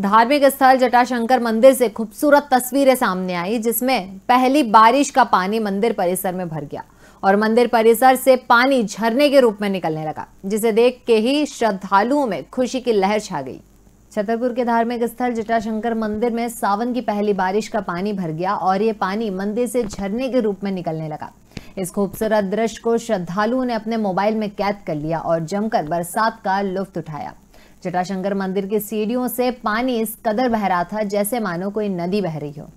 धार्मिक स्थल जटाशंकर मंदिर से खूबसूरत तस्वीरें सामने आई जिसमें पहली बारिश का पानी मंदिर परिसर में भर गया और मंदिर परिसर से पानी झरने के रूप में निकलने लगा जिसे देख के ही श्रद्धालुओं में खुशी की लहर छा गई छतरपुर के धार्मिक स्थल जटाशंकर मंदिर में सावन की पहली बारिश का पानी भर गया और ये पानी मंदिर से झरने के रूप में निकलने लगा इस खूबसूरत दृश्य को श्रद्धालुओं ने अपने मोबाइल में कैद कर लिया और जमकर बरसात का लुफ्त उठाया जटाशंकर मंदिर की सीढ़ियों से पानी इस कदर बह रहा था जैसे मानो कोई नदी बह रही हो